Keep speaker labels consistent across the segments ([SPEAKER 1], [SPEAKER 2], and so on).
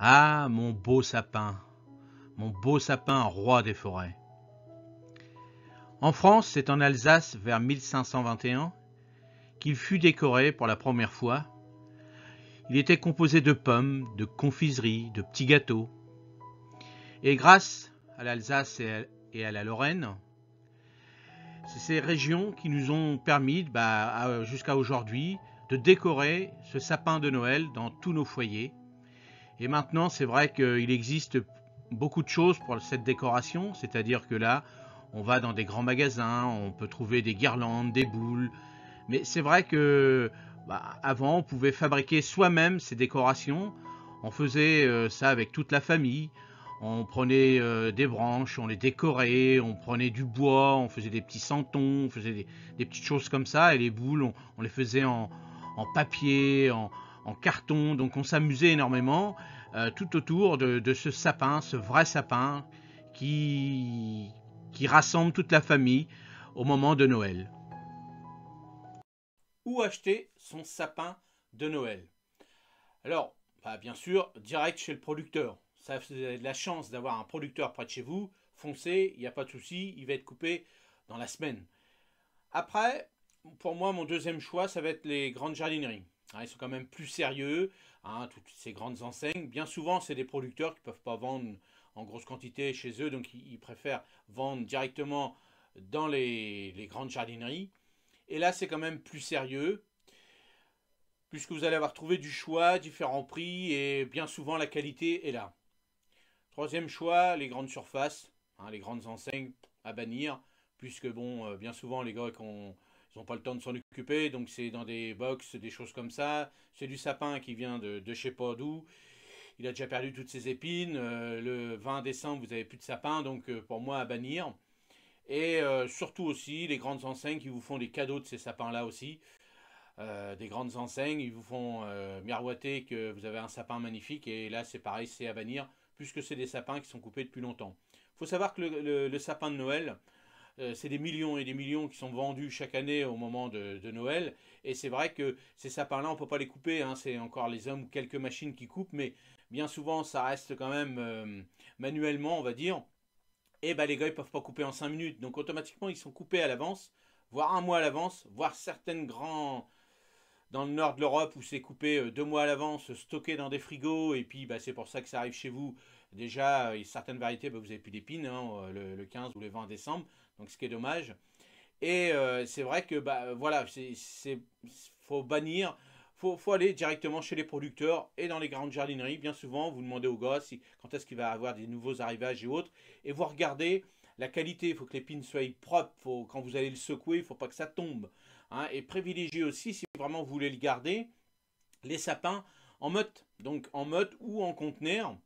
[SPEAKER 1] Ah, mon beau sapin, mon beau sapin roi des forêts. En France, c'est en Alsace vers 1521 qu'il fut décoré pour la première fois. Il était composé de pommes, de confiseries, de petits gâteaux. Et grâce à l'Alsace et à la Lorraine, c'est ces régions qui nous ont permis, bah, jusqu'à aujourd'hui, de décorer ce sapin de Noël dans tous nos foyers et maintenant, c'est vrai qu'il existe beaucoup de choses pour cette décoration, c'est-à-dire que là, on va dans des grands magasins, on peut trouver des guirlandes, des boules. Mais c'est vrai que bah, avant, on pouvait fabriquer soi-même ces décorations. On faisait euh, ça avec toute la famille. On prenait euh, des branches, on les décorait, on prenait du bois, on faisait des petits santons, on faisait des, petites choses comme ça. Et les boules, on, les faisait en papier, en, en carton, donc on s'amusait énormément euh, tout autour de, ce sapin, ce vrai sapin qui, qui rassemble toute la famille au moment de Noël. Où acheter son sapin de Noël Alors, bah, bien sûr, direct chez le producteur. Ça, vous la chance d'avoir un producteur près de chez vous, foncez, il n'y a pas de souci, il va être coupé dans la semaine. Après, pour moi, mon deuxième choix, ça va être les grandes jardineries. Hein, ils sont quand même plus sérieux, hein, toutes ces grandes enseignes. Bien souvent, c'est des producteurs qui ne peuvent pas vendre en grosse quantité chez eux, donc ils, préfèrent vendre directement dans les, grandes jardineries. Et là, c'est quand même plus sérieux, puisque vous allez avoir trouvé du choix, différents prix, et bien souvent la qualité est là. Troisième choix, les grandes surfaces, hein, les grandes enseignes à bannir, puisque bon, euh, bien souvent les Grecs ont pas le temps de s'en occuper, donc c'est dans des box, des choses comme ça. C'est du sapin qui vient de, chez je pas d'où. Il a déjà perdu toutes ses épines. Euh, le 20 décembre, vous avez plus de sapin, donc euh, pour moi à bannir. Et euh, surtout aussi les grandes enseignes qui vous font des cadeaux de ces sapins-là aussi. des grandes enseignes, ils vous font miroiter que vous avez un sapin magnifique. Et là, c'est pareil, c'est à bannir, puisque c'est des sapins qui sont coupés depuis longtemps. faut savoir que le sapin de Noël, euh, c'est des millions et des millions qui sont vendus chaque année au moment de, Noël. Et c'est vrai que ces sapins-là, on ne peut pas les couper. Hein. C'est encore les hommes ou quelques machines qui coupent, mais bien souvent, ça reste quand même euh, manuellement, on va dire. Et bah, les gars, ils peuvent pas couper en 5 minutes. Donc, automatiquement, ils sont coupés à l'avance, voire un mois à l'avance, voire certaines grands dans le nord de l'Europe où c'est coupé euh, deux mois à l'avance, stocké dans des frigos, et puis bah, c'est pour ça que ça arrive chez vous. Déjà, certaines variétés, bah, vous n'avez plus d'épines hein, le, 15 ou le 20 décembre. Donc ce qui est dommage. Et euh, c'est vrai que bah, voilà, c'est faut bannir. Faut, faut aller directement chez les producteurs et dans les grandes jardineries. Bien souvent, vous demandez au gosses quand est-ce qu'il va avoir des nouveaux arrivages et autres. Et vous regardez la qualité. Il faut que les pins soient propres. quand vous allez le secouer, il ne faut pas que ça tombe. Hein. Et privilégiez aussi, si vraiment vous voulez le garder, les sapins en meute. Donc en meute ou en conteneur.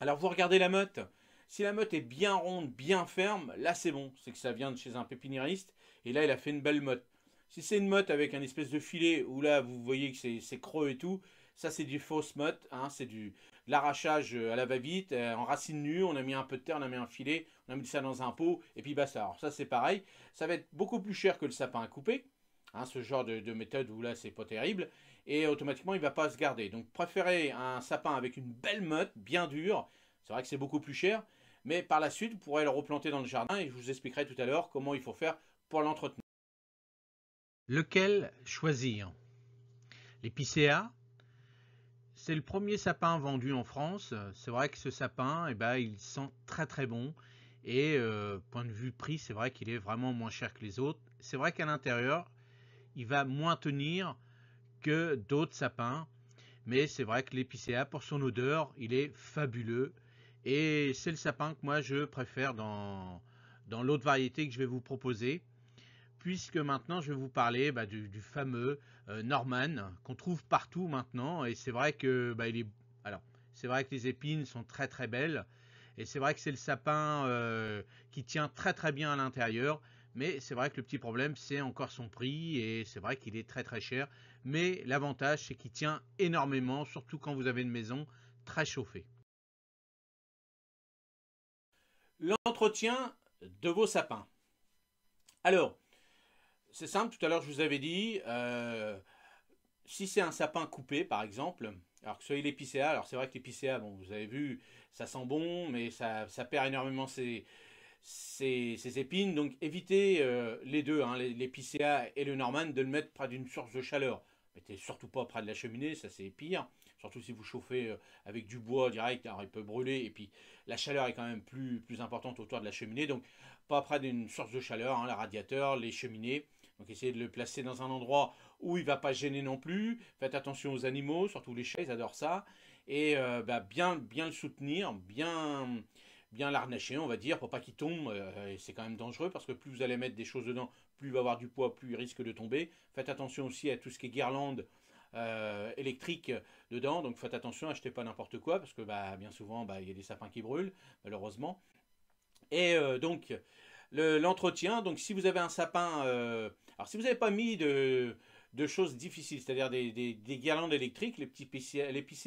[SPEAKER 1] Alors vous regardez la meute. Si la motte est bien ronde, bien ferme, là c'est bon, c'est que ça vient de chez un pépiniériste, et là il a fait une belle motte. Si c'est une motte avec un espèce de filet, où là vous voyez que c'est creux et tout, ça c'est du fausse motte, hein, c'est du l'arrachage euh, à la va-vite, euh, en racine nue, on a mis un peu de terre, on a mis un filet, on a mis ça dans un pot, et puis basta. Alors ça c'est pareil, ça va être beaucoup plus cher que le sapin à couper, Hein, ce genre de, méthode où là c'est pas terrible, et automatiquement il va pas se garder. Donc préférez un sapin avec une belle motte, bien dure, c'est vrai que c'est beaucoup plus cher, mais par la suite, vous pourrez le replanter dans le jardin et je vous expliquerai tout à l'heure comment il faut faire pour l'entretenir. Lequel choisir L'épicéa C'est le premier sapin vendu en France. C'est vrai que ce sapin, eh ben, il sent très très bon. Et euh, point de vue prix, c'est vrai qu'il est vraiment moins cher que les autres. C'est vrai qu'à l'intérieur, il va moins tenir que d'autres sapins. Mais c'est vrai que l'épicéa, pour son odeur, il est fabuleux. Et c'est le sapin que moi je préfère dans, l'autre variété que je vais vous proposer. Puisque maintenant je vais vous parler bah, du, fameux euh, Norman qu'on trouve partout maintenant. Et c'est vrai que bah, Alors, c'est vrai que les épines sont très très belles. Et c'est vrai que c'est le sapin euh, qui tient très très bien à l'intérieur. Mais c'est vrai que le petit problème, c'est encore son prix et c'est vrai qu'il est très très cher. Mais l'avantage, c'est qu'il tient énormément, surtout quand vous avez une maison très chauffée. L'entretien de vos sapins. Alors, c'est simple, tout à l'heure je vous avais dit, euh, si c'est un sapin coupé par exemple, alors que ce soit l'épicéa, alors c'est vrai que l'épicéa, bon, vous avez vu, ça sent bon, mais ça, perd énormément ses, épines, donc évitez euh, les deux, hein, l'épicéa et le norman, de le mettre près d'une source de chaleur. Mettez surtout pas près de la cheminée, ça c'est pire surtout si vous chauffez euh, avec du bois direct, alors il peut brûler, et puis la chaleur est quand même plus, plus importante autour de la cheminée, donc pas près d'une source de chaleur, hein, le radiateur, les cheminées, donc essayez de le placer dans un endroit où il ne va pas gêner non plus. Faites attention aux animaux, surtout les chats, ils adorent ça. Et euh, bah, bien, bien le soutenir, bien, bien l'arnacher, on va dire, pour pas qu'il tombe. Euh, c'est quand même dangereux parce que plus vous allez mettre des choses dedans, plus il va avoir du poids, plus il risque de tomber. Faites attention aussi à tout ce qui est guirlande euh, électrique dedans. Donc faites attention, achetez pas n'importe quoi, parce que bah, bien souvent, bah, il y a des sapins qui brûlent, malheureusement. Et euh, donc, l'entretien, donc si vous avez un sapin... Euh, alors si vous n'avez pas mis de, choses difficiles, c'est-à-dire des, guirlandes électriques, les petits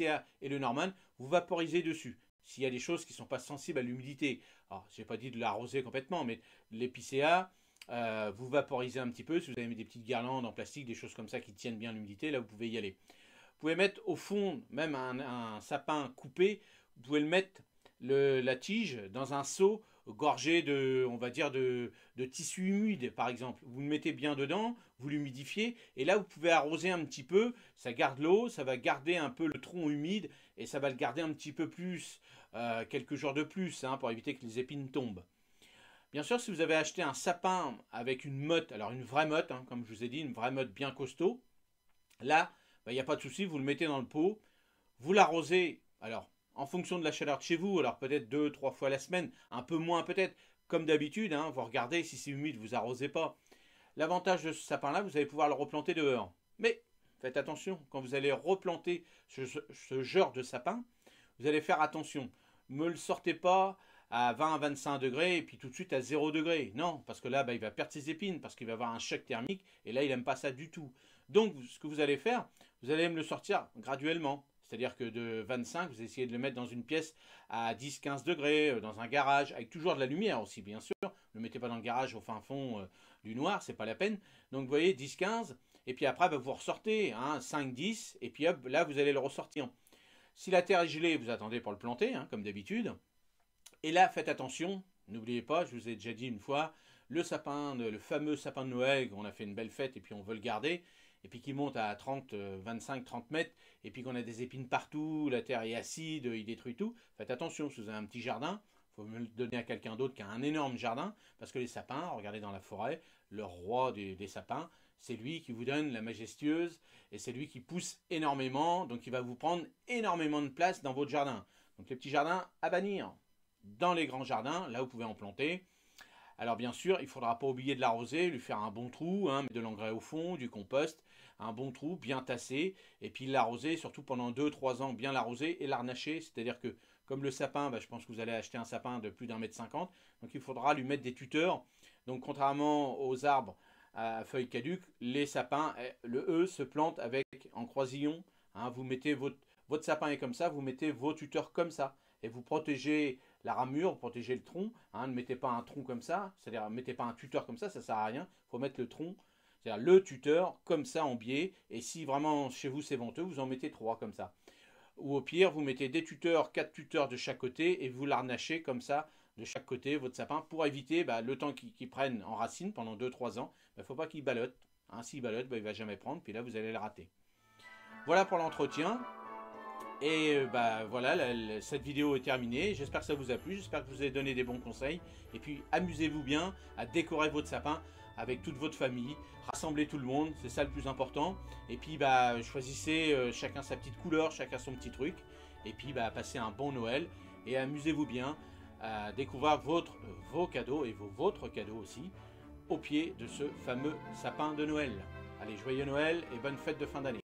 [SPEAKER 1] et le Norman, vous vaporisez dessus. S'il y a des choses qui sont pas sensibles à l'humidité, alors j'ai pas dit de l'arroser complètement, mais l'épicéa. Euh, vous vaporisez un petit peu. Si vous avez mis des petites guirlandes en plastique, des choses comme ça qui tiennent bien l'humidité, là vous pouvez y aller. Vous pouvez mettre au fond, même un, sapin coupé, vous pouvez le mettre la tige dans un seau gorgé de, on va dire, de, tissu humide, par exemple. Vous le mettez bien dedans, vous l'humidifiez, et là, vous pouvez arroser un petit peu, ça garde l'eau, ça va garder un peu le tronc humide, et ça va le garder un petit peu plus, euh, quelques jours de plus, hein, pour éviter que les épines tombent. Bien sûr, si vous avez acheté un sapin avec une motte, alors une vraie motte, hein, comme je vous ai dit, une vraie motte bien costaud, là, bah, il n'y a pas de souci, vous le mettez dans le pot, vous l'arrosez, alors en fonction de la chaleur de chez vous, alors peut-être deux, trois fois la semaine, un peu moins peut-être, comme d'habitude, hein, vous regardez, si c'est humide, vous arrosez pas. L'avantage de ce sapin-là, vous allez pouvoir le replanter dehors. Mais faites attention, quand vous allez replanter ce, ce genre de sapin, vous allez faire attention. Ne le sortez pas à 20 25 degrés et puis tout de suite à 0 degré. Non, parce que là, ben, il va perdre ses épines, parce qu'il va avoir un choc thermique, et là, il n'aime pas ça du tout. Donc, ce que vous allez faire, vous allez le sortir graduellement. C'est-à-dire que de 25, vous essayez de le mettre dans une pièce à 10-15 degrés, euh, dans un garage, avec toujours de la lumière aussi, bien sûr. Ne le mettez pas dans le garage au fin fond euh, du noir, c'est pas la peine. Donc, vous voyez, 10-15, et puis après, ben, vous ressortez, hein, 5-10, et puis hop, là, vous allez le ressortir. Si la terre est gelée, vous attendez pour le planter, hein, comme d'habitude. Et là, faites attention, n'oubliez pas, je vous ai déjà dit une fois, le sapin, le fameux sapin de Noël, on a fait une belle fête et puis on veut le garder, et puis qui monte à 30, 25, 30 mètres, et puis qu'on a des épines partout, la terre est acide, il détruit tout. Faites attention, si vous avez un petit jardin, il faut me le donner à quelqu'un d'autre qui a un énorme jardin, parce que les sapins, regardez dans la forêt, le roi des, des sapins, c'est lui qui vous donne la majestueuse, et c'est lui qui pousse énormément, donc il va vous prendre énormément de place dans votre jardin. Donc les petits jardins à bannir dans les grands jardins, là où vous pouvez en planter. Alors bien sûr, il ne faudra pas oublier de l'arroser, lui faire un bon trou, hein, de l'engrais au fond, du compost, un bon trou bien tassé, et puis l'arroser, surtout pendant 2-3 ans, bien l'arroser et l'arnacher, c'est-à-dire que comme le sapin, bah, je pense que vous allez acheter un sapin de plus d'un mètre cinquante, donc il faudra lui mettre des tuteurs. Donc contrairement aux arbres à feuilles caduques, les sapins, eh, le E se plante avec en croisillon, hein. vous mettez votre, votre sapin est comme ça, vous mettez vos tuteurs comme ça, et vous protégez la ramure, protéger le tronc. Hein, ne mettez pas un tronc comme ça, c'est-à-dire ne mettez pas un tuteur comme ça, ça sert à rien. Il faut mettre le tronc, c'est-à-dire le tuteur comme ça en biais. Et si vraiment chez vous c'est venteux, vous en mettez trois comme ça. Ou au pire, vous mettez des tuteurs, quatre tuteurs de chaque côté et vous l'arnachez comme ça de chaque côté votre sapin pour éviter bah, le temps qu'il prenne en racine pendant 2-3 ans. Il bah, ne faut pas qu'il balotte. ainsi hein, S'il balotte, bah, il ne va jamais prendre, puis là vous allez le rater. Voilà pour l'entretien. Et euh, bah voilà, cette vidéo est terminée. J'espère que ça vous a plu, j'espère que vous avez donné des bons conseils. Et puis amusez-vous bien à décorer votre sapin avec toute votre famille, rassemblez tout le monde, c'est ça le plus important. Et puis bah choisissez euh, chacun sa petite couleur, chacun son petit truc. Et puis bah passez un bon Noël et amusez-vous bien à découvrir votre, vos cadeaux et vos vôtres cadeaux aussi au pied de ce fameux sapin de Noël. Allez, joyeux Noël et bonne fête de fin d'année.